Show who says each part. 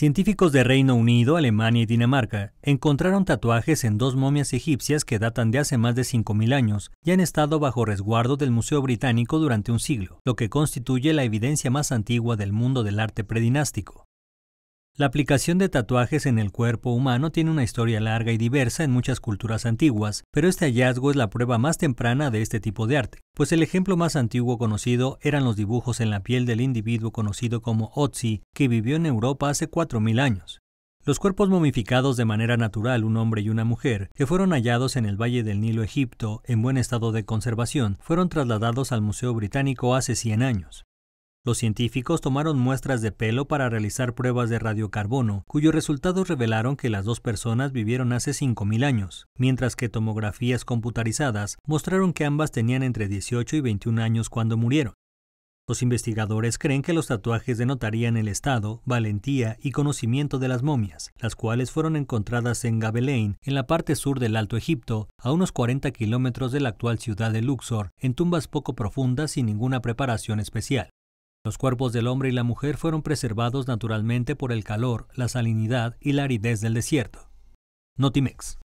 Speaker 1: Científicos de Reino Unido, Alemania y Dinamarca encontraron tatuajes en dos momias egipcias que datan de hace más de 5.000 años y han estado bajo resguardo del Museo Británico durante un siglo, lo que constituye la evidencia más antigua del mundo del arte predinástico. La aplicación de tatuajes en el cuerpo humano tiene una historia larga y diversa en muchas culturas antiguas, pero este hallazgo es la prueba más temprana de este tipo de arte, pues el ejemplo más antiguo conocido eran los dibujos en la piel del individuo conocido como Otzi, que vivió en Europa hace 4.000 años. Los cuerpos momificados de manera natural, un hombre y una mujer, que fueron hallados en el Valle del Nilo Egipto en buen estado de conservación, fueron trasladados al Museo Británico hace 100 años. Los científicos tomaron muestras de pelo para realizar pruebas de radiocarbono, cuyos resultados revelaron que las dos personas vivieron hace 5.000 años, mientras que tomografías computarizadas mostraron que ambas tenían entre 18 y 21 años cuando murieron. Los investigadores creen que los tatuajes denotarían el estado, valentía y conocimiento de las momias, las cuales fueron encontradas en Gabelein, en la parte sur del Alto Egipto, a unos 40 kilómetros de la actual ciudad de Luxor, en tumbas poco profundas sin ninguna preparación especial. Los cuerpos del hombre y la mujer fueron preservados naturalmente por el calor, la salinidad y la aridez del desierto. Notimex.